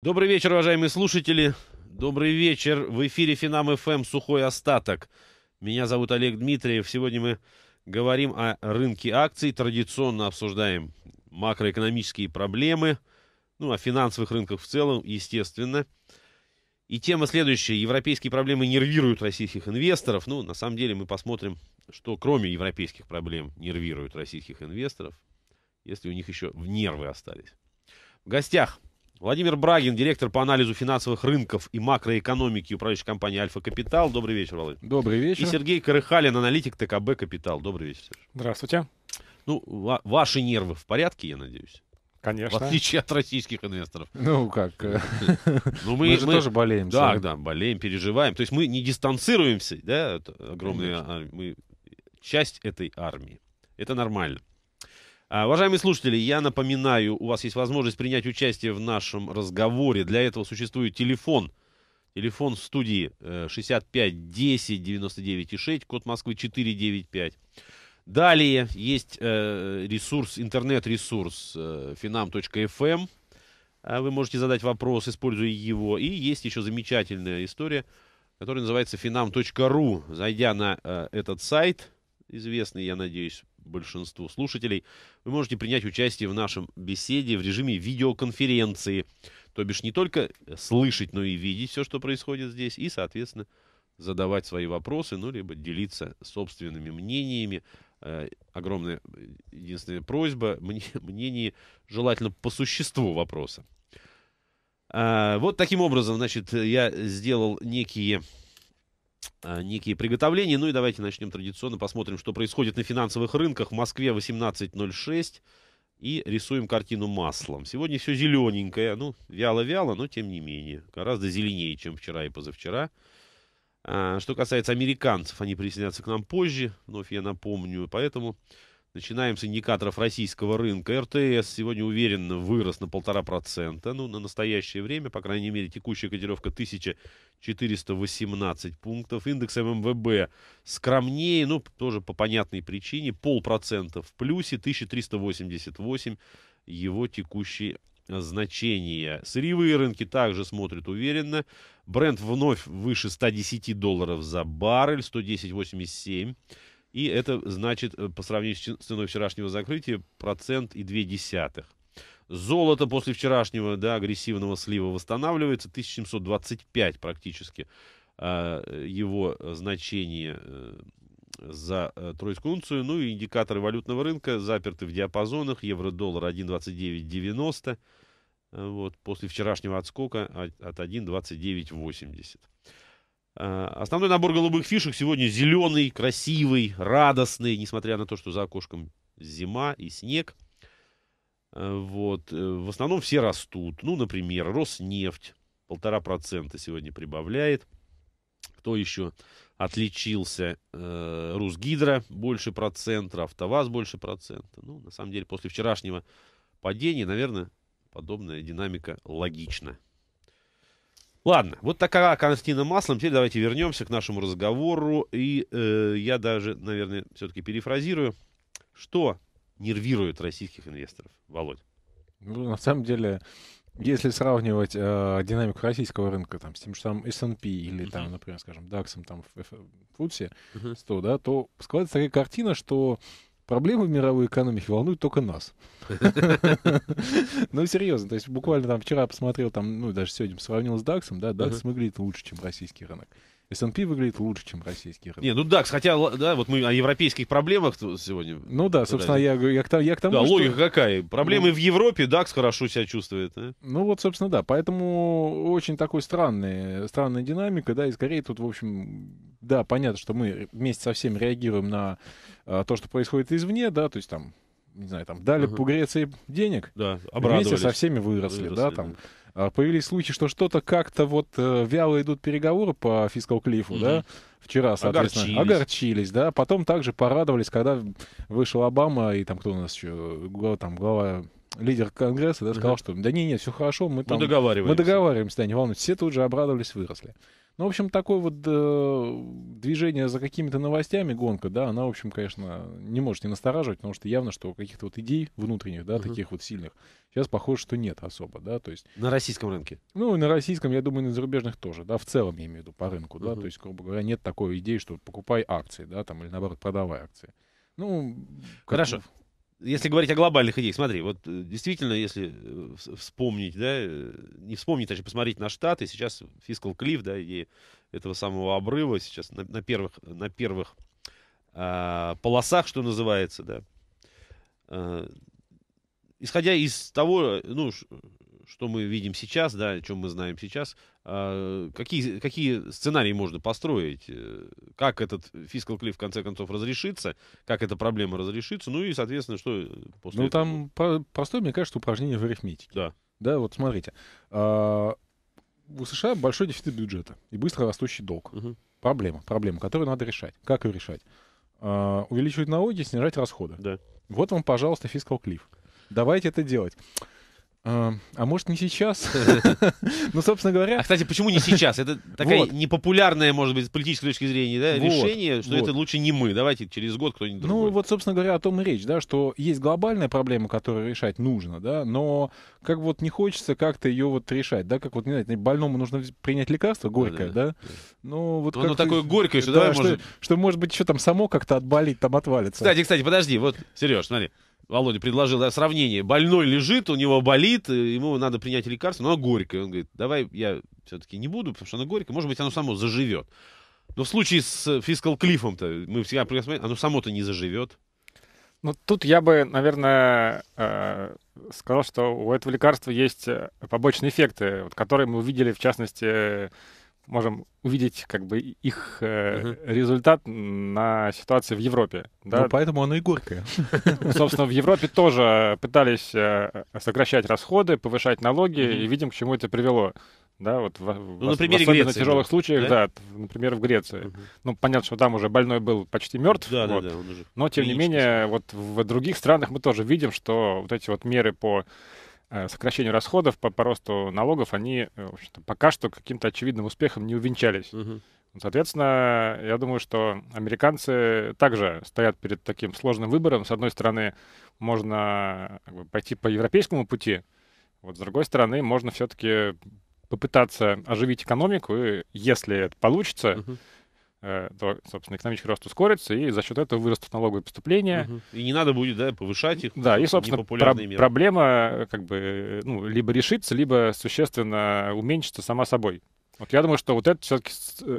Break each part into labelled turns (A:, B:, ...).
A: Добрый вечер, уважаемые слушатели. Добрый вечер. В эфире Финам ФМ «Сухой остаток». Меня зовут Олег Дмитриев. Сегодня мы говорим о рынке акций. Традиционно обсуждаем макроэкономические проблемы, ну, о финансовых рынках в целом, естественно. И тема следующая. Европейские проблемы нервируют российских инвесторов. Ну, на самом деле мы посмотрим, что кроме европейских проблем нервируют российских инвесторов, если у них еще в нервы остались. В гостях – Владимир Брагин, директор по анализу финансовых рынков и макроэкономики управляющей компании «Альфа Капитал». Добрый вечер, Володь. Добрый
B: вечер. И Сергей
A: Карыхалин, аналитик ТКБ «Капитал». Добрый вечер, Серж. Здравствуйте. Ну, ва- ваши нервы в порядке, я надеюсь? Конечно. В отличие от российских инвесторов.
B: Ну, как. Э,
A: ну, мы, мы же мы, тоже болеем. Да, да, болеем, переживаем. То есть мы не дистанцируемся, да, огромные, а, мы часть этой армии. Это нормально. А, уважаемые слушатели, я напоминаю, у вас есть возможность принять участие в нашем разговоре. Для этого существует телефон. Телефон в студии 65 10 99 6, код Москвы 495. Далее есть э, ресурс, интернет-ресурс finam.fm. Э, эм. а, вы можете задать вопрос, используя его. И есть еще замечательная история, которая называется finam.ru. Зайдя на э, этот сайт, известный, я надеюсь, большинству слушателей, вы можете принять участие в нашем беседе в режиме видеоконференции. То бишь не только слышать, но и видеть все, что происходит здесь, и, соответственно, задавать свои вопросы, ну, либо делиться собственными мнениями. Э, огромная единственная просьба, мне, мнение желательно по существу вопроса. А, вот таким образом, значит, я сделал некие Э, некие приготовления. Ну и давайте начнем традиционно, посмотрим, что происходит на финансовых рынках. В Москве 18.06 и рисуем картину маслом. Сегодня все зелененькое, ну, вяло-вяло, но тем не менее. Гораздо зеленее, чем вчера и позавчера. А, что касается американцев, они присоединятся к нам позже, вновь я напомню. Поэтому Начинаем с индикаторов российского рынка. РТС сегодня уверенно вырос на 1,5%. Ну, на настоящее время, по крайней мере, текущая котировка 1418 пунктов. Индекс ММВБ скромнее, ну, тоже по понятной причине. Полпроцента в плюсе, 1388 его текущий значения. Сырьевые рынки также смотрят уверенно. Бренд вновь выше 110 долларов за баррель, 110,87. И это значит, э, по сравнению с ценой вчерашнего закрытия, процент и две десятых. Золото после вчерашнего да, агрессивного слива восстанавливается. 1725 практически а, его значение э, за э, тройскую унцию. Ну и индикаторы валютного рынка заперты в диапазонах. Евро-доллар 1.2990. Вот, после вчерашнего отскока от 1.2980. А, основной набор голубых фишек сегодня зеленый, красивый, радостный, несмотря на то, что за окошком зима и снег. А, вот. Э, в основном все растут. Ну, например, Роснефть полтора процента сегодня прибавляет. Кто еще отличился? Э, Русгидро больше процента, АвтоВАЗ больше процента. Ну, на самом деле, после вчерашнего падения, наверное, подобная динамика логична. Ладно, вот такая Константина Маслом. Теперь давайте вернемся к нашему разговору. И э, я даже, наверное, все-таки перефразирую. Что нервирует российских инвесторов, Володь?
C: Ну, на самом деле, если сравнивать э, динамику российского рынка там, с тем что там S&P или uh-huh. там, например, скажем, DAX, там, в FTSE 100, uh-huh. да, то складывается такая картина, что Проблемы в мировой экономики волнуют только нас. Ну, серьезно, то есть буквально там вчера посмотрел, там, ну, даже сегодня сравнил с DAX, да, DAX выглядит лучше, чем российский рынок. S&P выглядит лучше, чем российский рынок.
A: Не, ну DAX, хотя, да, вот мы о европейских проблемах сегодня.
C: Ну да, собственно, я, я, я, я к тому, Да, что... логика какая?
A: Проблемы ну... в Европе, DAX хорошо себя чувствует. А?
C: Ну вот, собственно, да, поэтому очень такой странный, странная динамика, да, и скорее тут, в общем, да, понятно, что мы вместе со всеми реагируем на а, то, что происходит извне, да, то есть там не знаю, там, дали угу. по Греции денег, да, вместе со всеми выросли, выросли да, там. Да. А, появились слухи, что что-то как-то вот э, вяло идут переговоры по фискал клифу, угу. да, вчера, соответственно, огорчились. огорчились, да, потом также порадовались, когда вышел Обама и там кто у нас еще, там глава лидер Конгресса да, сказал, угу. что да не, не все хорошо, мы, там, мы договариваемся, мы договариваемся, да, не волнуйтесь, все тут же обрадовались, выросли. Ну, в общем, такое вот э, движение за какими-то новостями, гонка, да, она, в общем, конечно, не может не настораживать, потому что явно, что каких-то вот идей внутренних, да, угу. таких вот сильных, сейчас похоже, что нет особо, да, то есть... На российском рынке? Ну, и на российском, я думаю, и на зарубежных тоже, да, в целом, я имею в виду, по рынку, да, то есть, грубо говоря, нет такой идеи, что покупай акции, да, там, или, наоборот, продавай акции. Ну, как... хорошо если
A: говорить о глобальных идеях, смотри, вот э, действительно, если э, вспомнить, да, э, не вспомнить, даже посмотреть на Штаты, сейчас фискал клифф, да, идея этого самого обрыва сейчас на, на первых, на первых э, полосах, что называется, да, э, исходя из того, ну, что мы видим сейчас, да, о чем мы знаем сейчас, а, какие, какие сценарии можно построить, э, как этот фискал клифф в конце концов разрешится, как эта проблема разрешится, ну и, соответственно, что э,
C: после Ну, этого... там по простое, мне кажется, упражнение в арифметике. Да. Да, вот смотрите. А, у США большой дефицит бюджета и быстро растущий долг. Угу. Проблема, проблема, которую надо решать. Как ее решать? А, увеличивать налоги, снижать расходы. Да. Вот вам, пожалуйста, фискал клифф. Давайте это делать. Эм, а, может, не сейчас? Ну, собственно говоря... А, кстати, почему не сейчас? Это такая непопулярная, может быть, с политической точки зрения да, решение, что это
A: лучше не мы. Давайте через год кто-нибудь
C: ну, другой. Ну, вот, собственно говоря, о том и речь, да, что есть глобальная проблема, которую решать нужно, да, но как вот не хочется как-то ее вот решать, да, как вот, не знаю, больному нужно принять лекарство горькое, да, Ну вот... Оно такое горькое, что давай, может... Что, может быть, еще там само как-то отболит, там отвалится.
A: Кстати, кстати, подожди, вот, Сереж, смотри, Володя предложил да, сравнение. Больной лежит, у него болит, э, ему надо принять лекарство, но оно горькое. Он говорит, давай я все-таки не буду, потому что оно горькое, может быть, оно само заживет. Но в случае с фискал э, клифом-то мы всегда прекрасно оно само-то не заживет.
B: Ну, тут я бы, наверное, э, сказал, что у этого лекарства есть побочные эффекты, которые мы увидели, в частности, можем увидеть как бы их э, угу. результат на ситуации в Европе. Ну, да? Ну,
C: поэтому оно и горькое. Ну, собственно, в Европе
B: тоже пытались э, сокращать расходы, повышать налоги, угу. и видим, к чему это привело. Да, вот в, ну, в, на в особенно Греции, тяжелых да. случаях, да? да, например, в Греции. Угу. Ну, понятно, что там уже больной был почти мертв, да, вот, да, да, он уже но тем не менее, вот в других странах мы тоже видим, что вот эти вот меры по Э, сокращению расходов по, по росту налогов, они э, пока что каким-то очевидным успехом не увенчались. Угу. Соответственно, я думаю, что американцы также стоят перед таким сложным выбором. С одной стороны, можно как бы, пойти по европейскому пути, вот с другой стороны, можно все-таки попытаться оживить экономику, и если это получится, uh-huh. Э, то, собственно, экономический рост ускорится, и за счет этого вырастут налоговые поступления. Угу. И не надо будет, да, повышать их. Да, и, собственно, про- меры. проблема э, как бы, э, ну, либо решится, либо существенно уменьшится сама собой. Вот я думаю, что вот это все-таки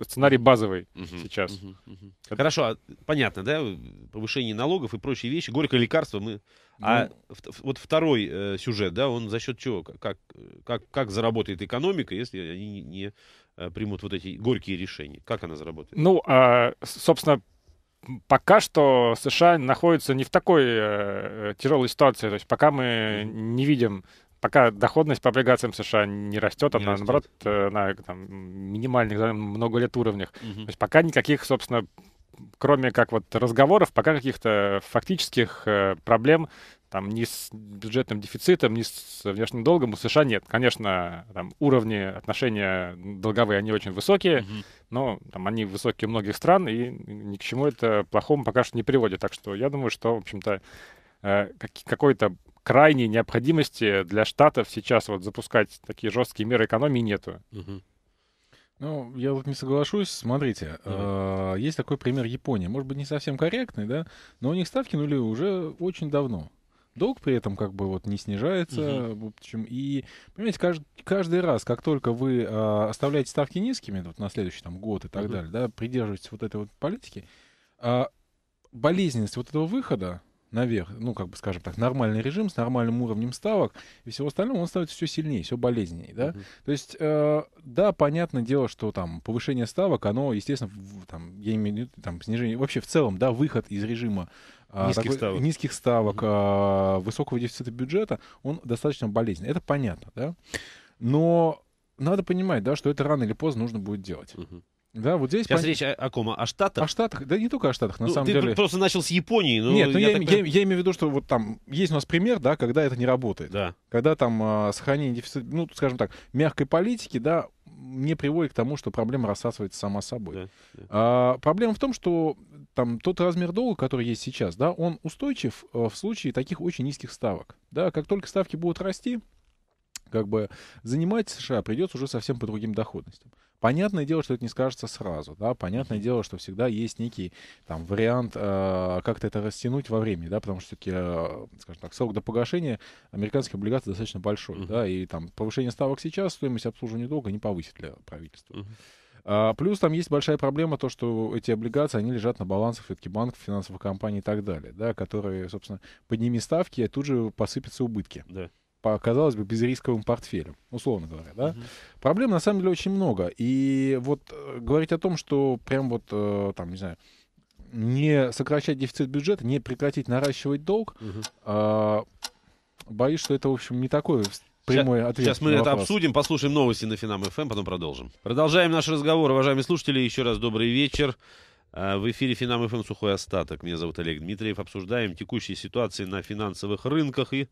B: сценарий базовый угу, сейчас. Угу,
A: угу. Это... Хорошо, а, понятно, да, повышение налогов и прочие вещи, горькое лекарство мы... А ну... А вот второй э, сюжет, да, он за счет чего? Как, как, как заработает экономика, если они не, Э, примут вот эти горькие решения? Как она заработает?
B: Ну, а, собственно, пока что США находится не в такой э, э, тяжелой ситуации. То есть пока мы не видим пока доходность по облигациям США не растет, а не она растет. наоборот э, на там, минимальных много лет уровнях. Угу. То есть пока никаких, собственно, кроме как вот разговоров, пока каких-то фактических проблем там ни с бюджетным дефицитом, ни с внешним долгом у США нет. Конечно, там уровни отношения долговые, они очень высокие, mm-hmm. но там они высокие у многих стран, и ни к чему это плохому пока что не приводит. Так что я думаю, что, в общем-то, э, какой-то крайней необходимости для штатов сейчас вот запускать такие жесткие меры экономии нету. Mm-hmm.
C: Ну, я вот не соглашусь. Смотрите, mm-hmm. э, есть такой пример Японии. Может быть, не совсем корректный, да, но у них ставки нулевые уже очень давно долг при этом как бы вот не снижается. Угу. В общем, и, понимаете, каждый, каждый раз, как только вы а, оставляете ставки низкими, вот на следующий там год и так угу. далее, да, придерживаетесь вот этой вот политики, а, болезненность вот этого выхода, наверх, ну, как бы, скажем так, нормальный режим с нормальным уровнем ставок и всего остального, он становится все сильнее, все болезненнее, да. Uh-huh. То есть, э, да, понятное дело, что там повышение ставок, оно, естественно, в, там, я имею в виду, там, снижение, вообще в целом, да, выход из режима а, низких такой, ставок, низких ставок mm-hmm. высокого дефицита бюджета, он достаточно болезненный. Это понятно, да? Но надо понимать, да, что это рано или поздно нужно будет делать. Mm-hmm. Да, вот здесь... Сейчас пон...
A: речь о, о ком? О Штатах? О
C: Штатах, да не только о Штатах, на ну, самом ты деле. Ты просто
A: начал с Японии. Ну, Нет, ну, я, я, так... я, я
C: имею в виду, что вот там есть у нас пример, да, когда это не работает. Да. Когда там э, сохранение дефицита, ну, скажем так, мягкой политики, да, не приводит к тому, что проблема рассасывается сама собой. Да, да. А, проблема в том, что там тот размер долга, который есть сейчас, да, он устойчив э, в случае таких очень низких ставок. Да, как только ставки будут расти, как бы занимать США придется уже совсем по другим доходностям. Понятное дело, что это не скажется сразу, да, понятное дело, что всегда есть некий там вариант э, как-то это растянуть во времени, да, потому что все-таки, э, скажем так, срок до погашения американских облигаций достаточно большой, uh-huh. да, и там повышение ставок сейчас стоимость обслуживания долга не повысит для правительства. Uh-huh. А, плюс там есть большая проблема то, что эти облигации, они лежат на балансах все-таки банков, финансовых компаний и так далее, да, которые, собственно, подними ставки, тут же посыпятся убытки. Да по, казалось бы, безрисковым портфелем, условно говоря, да? uh Проблем, на самом деле, очень много. И вот э, говорить о том, что прям вот, э, там, не знаю, не сокращать дефицит бюджета, не прекратить наращивать долг, uh э, боюсь, что это, в общем, не такой прямой сейчас, ответ. Сейчас мы это обсудим,
A: послушаем новости на Финам ФМ, эм, потом продолжим. Продолжаем наш разговор, уважаемые слушатели. Еще раз добрый вечер. А, в эфире Финам ФМ эм «Сухой остаток». Меня зовут Олег Дмитриев. Обсуждаем текущие ситуации на финансовых рынках и,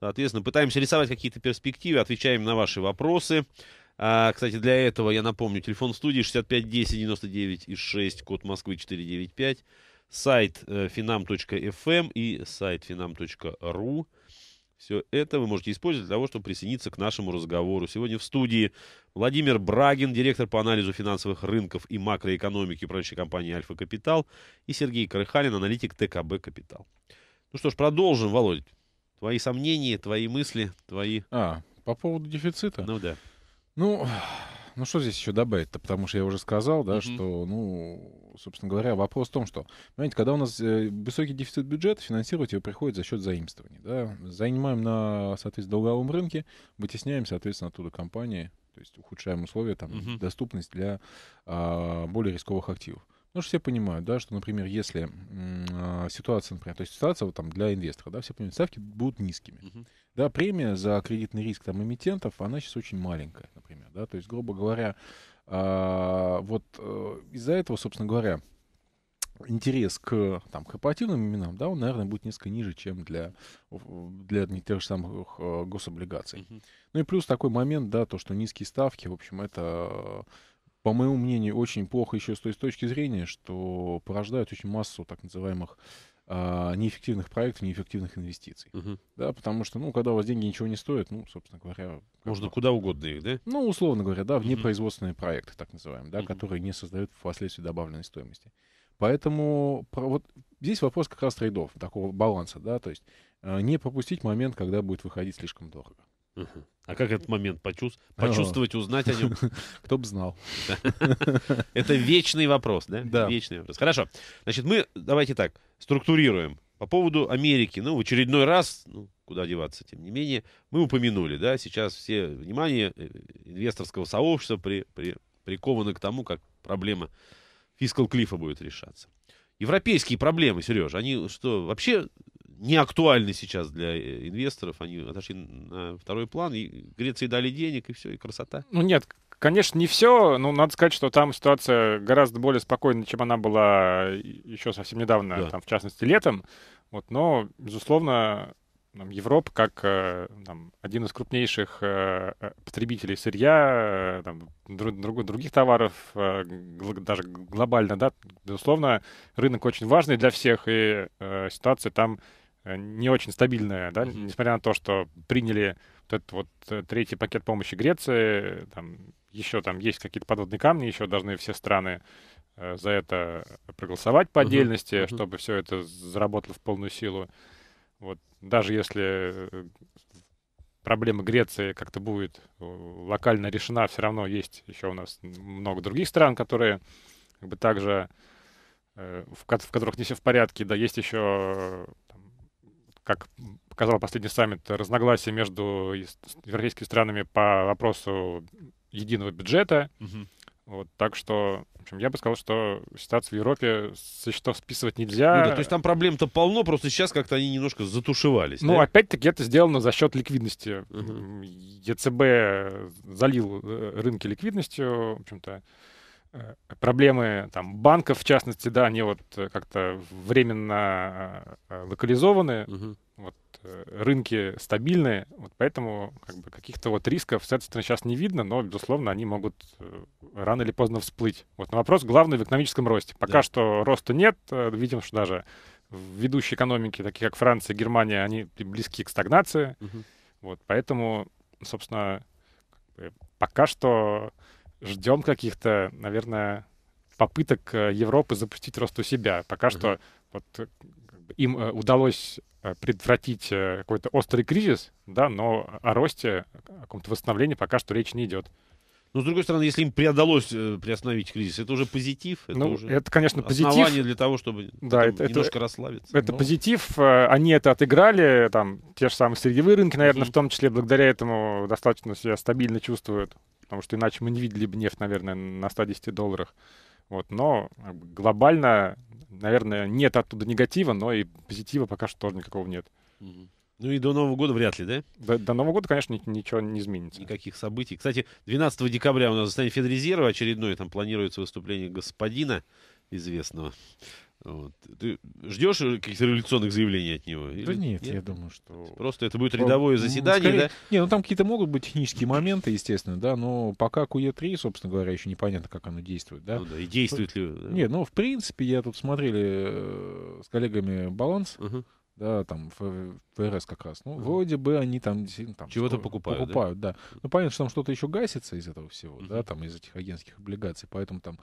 A: соответственно, пытаемся рисовать какие-то перспективы, отвечаем на ваши вопросы. А, кстати, для этого я напомню, телефон студии 6510 99 и 6, код Москвы 495, сайт э, finam.fm эм и сайт finam.ru. Все это вы можете использовать для того, чтобы присоединиться к нашему разговору. Сегодня в студии Владимир Брагин, директор по анализу финансовых рынков и макроэкономики управляющей компании «Альфа Капитал», и Сергей Крыхалин, аналитик ТКБ «Капитал». Ну что ж, продолжим, Володь. Твои сомнения, твои мысли, твои... А, по поводу дефицита? Ну да.
C: Ну, ну, что здесь еще добавить-то? Потому что я уже сказал, да, mm-hmm. что, ну, собственно говоря, вопрос в том, что, понимаете, когда у нас э, высокий дефицит бюджета, финансировать его приходит за счет заимствований, да. Занимаем на, соответственно, долговом рынке, вытесняем, соответственно, оттуда компании, то есть ухудшаем условия, там, mm-hmm. доступность для а, более рисковых активов. Ну, что все понимают, да, что, например, если э, ситуация, например, то есть ситуация вот, там для инвестора, да, все понимают, ставки будут низкими. Uh-huh. Да, премия за кредитный риск там эмитентов, она сейчас очень маленькая, например, да, то есть, грубо говоря, э, вот э, из-за этого, собственно говоря, интерес к там, корпоративным именам, да, он, наверное, будет несколько ниже, чем для, для тех же самых э, гособлигаций. Uh-huh. Ну и плюс такой момент, да, то, что низкие ставки, в общем, это по моему мнению, очень плохо еще с той точки зрения, что порождают очень массу так называемых а, неэффективных проектов, неэффективных инвестиций. Угу. Да, потому что, ну, когда у вас деньги ничего не стоят, ну, собственно говоря... Можно куда угодно их, да? Ну, условно говоря, да, внепроизводственные угу. проекты, так называемые, да, угу. которые не создают впоследствии добавленной стоимости. Поэтому про, вот здесь вопрос как раз трейдов, такого баланса, да, то есть э, не пропустить момент, когда будет выходить слишком дорого.
A: А как этот момент почувств... почувствовать, узнать о нем? Кто бы знал. Это вечный вопрос, да? Да. Вечный вопрос. Хорошо. Значит, мы, давайте так, структурируем. По поводу Америки, ну, в очередной раз, ну, куда деваться, тем не менее, мы упомянули, да, сейчас все внимание э, инвесторского сообщества при, при, приковано к тому, как проблема фискал клифа будет решаться европейские проблемы, Сережа, они что, вообще не актуальны сейчас для э, инвесторов, они отошли на второй план, и Греции дали денег, и все, и красота. Ну
B: нет, Конечно, не все, но надо сказать, что там ситуация гораздо более спокойная, чем она была э, еще совсем недавно, да. там, в частности, летом. Вот, но, безусловно, там, Европы как э, там, один из крупнейших э, э, потребителей сырья, там, друг, других товаров, даже глобально, да, безусловно, рынок очень важный для всех, и ситуация там не очень стабильная, да, mm-hmm. несмотря на то, что приняли вот этот вот третий пакет помощи Греции, там еще там есть какие-то подводные камни, еще должны все страны за это проголосовать по uh-huh. отдельности, uh-huh. чтобы все это заработало в полную силу. Вот даже если э, проблема Греции как-то будет э, локально решена, все равно есть еще у нас много других стран, которые как бы также э, в, которых не все в порядке, да, есть еще, там, как показал последний саммит, разногласия между европейскими странами по вопросу единого бюджета. Угу. Вот, так что, в общем, я бы сказал, что ситуация в Европе со счетов списывать нельзя. Ну, да, то есть там проблем-то полно, просто сейчас как-то они немножко затушевались. Ну, да? опять-таки, это сделано за счет ликвидности. Угу. ЕЦБ залил э, рынки ликвидностью, в общем-то э, проблемы там, банков, в частности, да, они вот э, как-то временно локализованы. Угу. Э, рынки стабильные, вот поэтому как бы, каких-то вот рисков, соответственно, сейчас не видно, но, безусловно, они могут э, рано или поздно всплыть. Вот на вопрос главный в экономическом росте. Пока да. что роста нет, э, видим, что даже в ведущие экономики, такие как Франция, Германия, они близки к стагнации. Угу. Вот, поэтому, собственно, пока что ждем каких-то, наверное, попыток Европы запустить рост у себя. Пока угу. что вот им э, удалось э, предотвратить э, какой-то острый кризис, да, но о росте, о каком-то восстановлении пока что речь не идет. Но, с другой стороны, если им преодалось приостановить кризис, это уже позитив. Это ну, уже это, конечно, позитив. Основание для того, чтобы да, это, немножко это, расслабиться. Это но... Ну. позитив. Они это отыграли. Там те же самые сырьевые рынки, наверное, угу. в том числе благодаря этому достаточно себя стабильно чувствуют. Потому что иначе мы не видели бы нефть, наверное, на 110 долларах. Вот, но глобально, наверное, нет оттуда негатива, но и позитива пока что тоже никакого нет. Ну и до Нового года вряд ли, да? До, до Нового года, конечно, ничего не изменится. Никаких событий. Кстати, 12
A: декабря у нас заседание Федрезерва очередное. Там планируется выступление господина известного. Вот. Ты ждешь каких-то революционных заявлений от него? Да нет, нет, я думаю, что... Просто это будет рядовое ну, заседание, скорее... да?
C: Не, ну там какие-то могут быть технические моменты, естественно, да, но пока QE3, собственно говоря, еще непонятно, как оно действует, да? Ну да, и действует ли... Да? Не, ну, в принципе, я тут смотрели э, с коллегами «Баланс», uh-huh да, там э, ФРС как раз. Ну, mm-hmm. вроде бы они там там чего-то покупают. Покупают, да? да. Ну, понятно, что там что-то еще гасится из этого всего, mm-hmm. да, там из этих агентских облигаций, поэтому там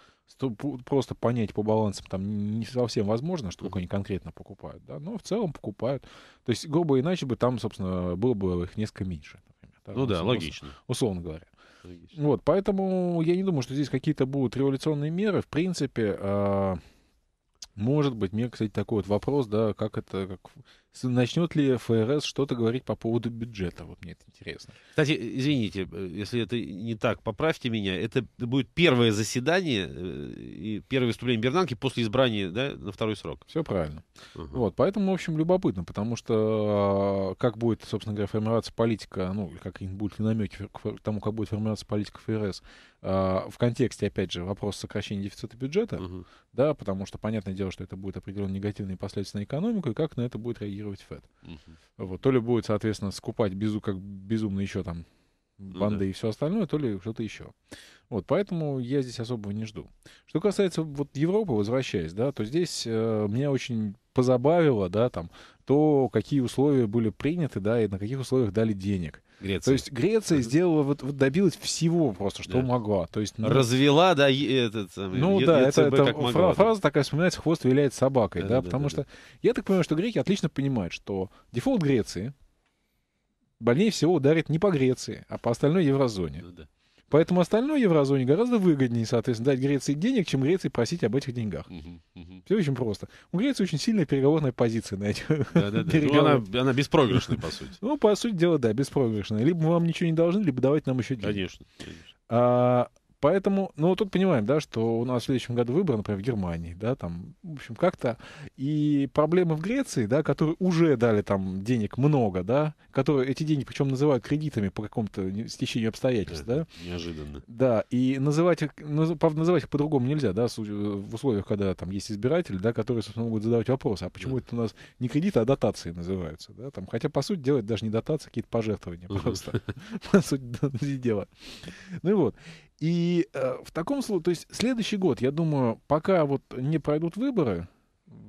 C: просто понять по балансам там не совсем возможно, что mm-hmm. они конкретно покупают, да, но в целом покупают. То есть, грубо иначе бы там, собственно, было бы их несколько меньше, например. Да? Ну условно, да, логично. Условно говоря. Логично. Вот, поэтому я не думаю, что здесь какие-то будут революционные меры. В принципе, а, может быть, мне, кстати, такой вот вопрос, да, как это, как начнет ли ФРС что-то говорить по поводу бюджета? Вот мне это интересно.
A: Кстати, извините, э, если это не так, поправьте меня. Это будет первое заседание э, и первое выступление Бернанки после избрания да, на второй срок. Все правильно.
C: Угу. Вот, поэтому, в общем, любопытно, потому что а, как будет, собственно говоря, формироваться политика, ну, как будут ли намеки к тому, как будет формироваться политика ФРС, а, в контексте, опять же, вопроса сокращения дефицита бюджета, угу. да, потому что понятное дело, что это будет определенно негативные последствия на экономику, и как на это будет реагировать реагировать ФЭД.
D: Угу.
C: Вот, то ли будет, соответственно, скупать безу, как безумно еще там ну банды ну, да. и все остальное, то ли что-то еще. Вот, поэтому я здесь особого не жду. Что касается вот Европы, возвращаясь, да, то здесь э, меня очень позабавило, да, там, то, какие условия были приняты, да, и на каких условиях дали денег. Греция. То есть Греция сделала, вот, вот добилась всего просто, что да. могла. То есть, ну,
A: Развела, да, этот самый, э, Ну е- да, это, это как фра- могла,
C: фраза такая вспоминается, хвост виляет собакой, да, да, да потому да, что да. я так понимаю, что греки отлично понимают, что дефолт Греции больнее всего ударит не по Греции, а по остальной еврозоне. Ну, да. Поэтому остальной еврозоне гораздо выгоднее, соответственно, дать Греции денег, чем Греции просить об этих деньгах. Угу, угу. Все очень просто. У Греции очень сильная переговорная позиция на эти да, да, да. Ну, она,
A: она беспроигрышная, по
C: сути. Ну, по сути дела, да, беспроигрышная. Либо мы вам ничего не должны, либо давать нам еще деньги. Конечно. конечно. А, Поэтому, ну, тут понимаем, да, что у нас в следующем году выборы, например, в Германии, да, там, в общем, как-то. И проблемы в Греции, да, которые уже дали там денег много, да, которые эти деньги причем называют кредитами по какому-то стечению обстоятельств, да. Э, да? Неожиданно. Да, и называть их, правда, называть их по-другому нельзя, да, э, в условиях, когда там есть избиратели, да, которые, собственно, могут задавать вопрос, а почему да. это у нас не кредиты, а дотации называются, да, там, хотя, по сути дела, даже не дотации, а какие-то пожертвования просто, по сути дело. Ну и вот. И э, в таком случае, то есть следующий год, я думаю, пока вот не пройдут выборы,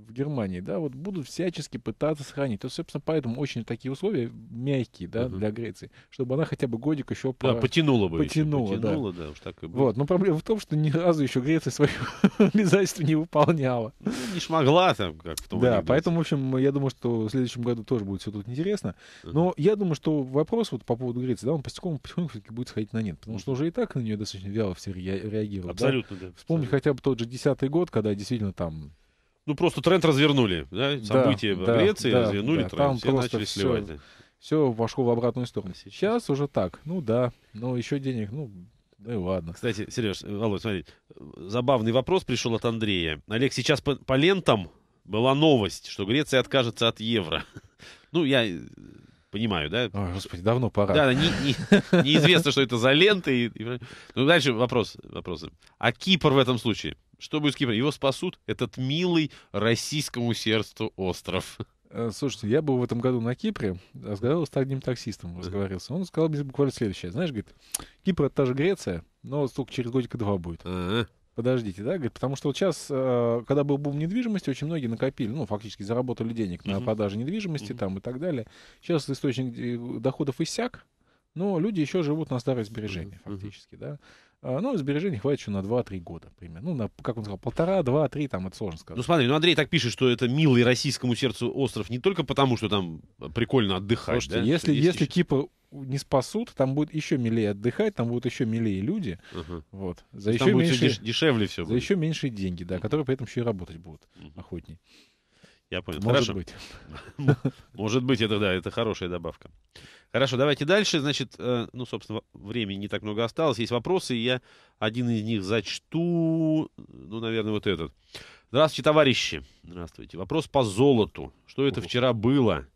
C: в Германии, да, вот будут всячески пытаться сохранить. То, собственно, поэтому очень такие условия мягкие, да, угу. для Греции, чтобы она хотя бы годик еще да, по... потянула бы. Потянула, еще. потянула да. да,
A: уж так и было. Вот,
C: но проблема в том, что ни разу еще Греция свое обязательство не выполняла. Ну,
A: не смогла там, как в том Да, анекдоте.
C: поэтому, в общем, я думаю, что в следующем году тоже будет все тут интересно. Но угу. я думаю, что вопрос вот по поводу Греции, да, он постепенно таки будет сходить на нет, потому что уже и так на нее достаточно вяло все реагируют. Абсолютно, да. да. Вспомнить абсолютно. хотя бы тот же десятый год, когда действительно там
A: ну, просто тренд развернули, да? События да, в Греции да, развернули да, тренд, там все начали все, сливать.
C: Все вошло в обратную сторону. сейчас? уже так, ну да, но еще денег, ну, ну и
A: ладно. Кстати, Сереж, э, Володь, смотри, забавный вопрос пришел от Андрея. Олег, сейчас по, по лентам была новость, что Греция откажется от евро. Ну, я э, понимаю, да? Ой, господи, давно пора. Да, не, не, неизвестно, что это за ленты. И, и... Ну, дальше вопрос, вопросы. А Кипр в этом случае? Что будет с Кипром? Его спасут этот милый российскому сердцу остров.
C: Э, слушайте, я был в этом году на Кипре, разговаривал с одним таксистом, разговаривался, Он сказал мне буквально следующее. Знаешь, говорит, Кипр — это та же Греция, но столько через годика два будет. Uh-huh. Подождите, да, говорит, потому что вот сейчас, э, когда был бум недвижимости, очень многие накопили, ну, фактически заработали денег на uh-huh. продаже недвижимости uh-huh. там и так далее. Сейчас источник э, доходов иссяк, но люди еще живут на старое сбережение фактически, да. А, ну, сбережений хватит еще на 2-3 года примерно. Ну, на, как он сказал, полтора, два, три, там это сложно сказать. Ну,
D: смотри,
A: ну Андрей так пишет, что это милый российскому сердцу остров не только потому, что там прикольно отдыхать. Слушайте, да? если,
C: если еще... Кипр типа не спасут, там будет еще милее отдыхать, там будут еще милее люди.
A: Uh-huh. Вот. За еще там меньше, деш- дешевле все. За будет. еще
C: меньшие деньги, да, uh-huh. которые при этом еще и работать будут uh-huh. охотнее.
A: Я понял. Может Хорошо. быть. Может быть, это да, это хорошая добавка. Хорошо, давайте дальше. Значит, э, ну, собственно, времени не так много осталось. Есть вопросы, и я один из них зачту. Ну, наверное, вот этот. Здравствуйте, товарищи. Здравствуйте. Вопрос по золоту. Что это вчера было?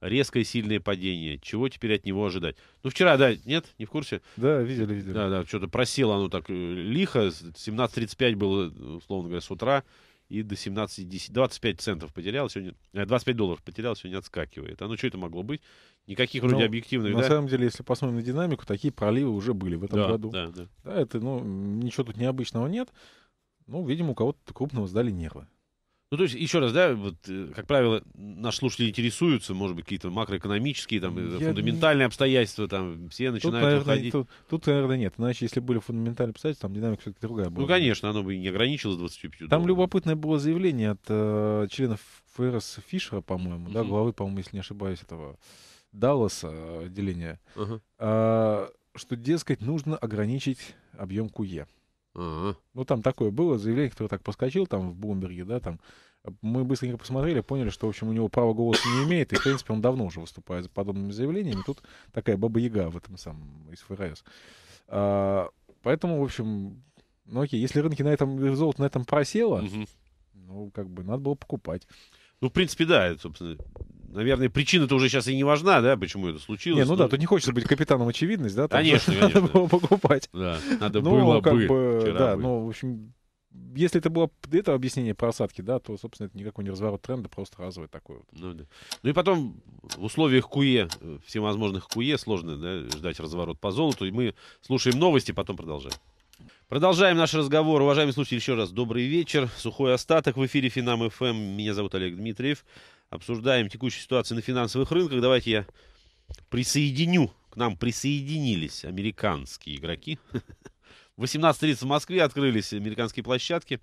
A: резкое сильное падение. Чего теперь от него ожидать? Ну, вчера, да, нет, не в курсе? Да, видели, видели. Да, да, что-то просело оно так э, лихо. 17.35 было, э, условно говоря, с утра и до 17,10. 25 центов потерял сегодня, 25 э, долларов потерял, сегодня отскакивает. А ну что это могло быть? Никаких вроде ну, объективных, На да? самом
C: деле, если посмотрим на динамику, такие проливы уже были в этом да, году. Да, да. да, это, ну, ничего тут необычного нет. Ну, видимо, у кого-то крупного сдали нервы.
A: Ну, то есть, еще раз, да, вот, э, как правило, наши слушатели интересуются, может быть, какие-то макроэкономические, там, э, Я... фундаментальные обстоятельства, там, все начинают тут, наверное, уходить. Тут,
C: тут, наверное, нет. Иначе, если были фундаментальные обстоятельства, там динамика все-таки другая ну, была. Ну,
A: конечно, оно бы не ограничилось 25 долларов. Там
C: любопытное было заявление от э, членов ФРС Фишера, по-моему, uh-huh. да, главы, по-моему, если не ошибаюсь, этого Далласа э, отделения, uh-huh. э, что, дескать, нужно ограничить объем КУЕ. Ага. Ну, там такое было заявление, которое так поскочил там в Бумберге, да, там. Мы быстренько посмотрели, поняли, что, в общем, у него права голоса не имеет, и, в принципе, он давно уже выступает за подобными заявлениями. Тут такая баба-яга в этом самом, из ФРС. А, поэтому, в общем, ну окей, если рынки на этом, золото на этом просело, угу. ну, как бы, надо было покупать.
A: Ну, в принципе, да, это, собственно, наверное, причина-то уже сейчас и не важна, да,
C: почему это случилось. Не, ну но... да, тут не хочется быть капитаном очевидность, да? Там конечно, конечно. Надо было покупать. Да, надо но, ну, было как бы. да, бы. ну, в общем, если это было это объяснение просадки, да, то, собственно, это никакой не разворот тренда, просто разовый такой вот. Ну, да.
A: ну и потом в условиях КУЕ, э, всевозможных КУЕ, сложно да, ждать разворот по золоту. И мы слушаем новости, потом продолжаем. Продолжаем наш разговор. Уважаемые слушатели, еще раз добрый вечер. Сухой остаток в эфире Финам ФМ. Меня зовут Олег Дмитриев обсуждаем текущую ситуацию на финансовых рынках. Давайте я присоединю, к нам присоединились американские игроки. В 18.30 в Москве открылись американские площадки.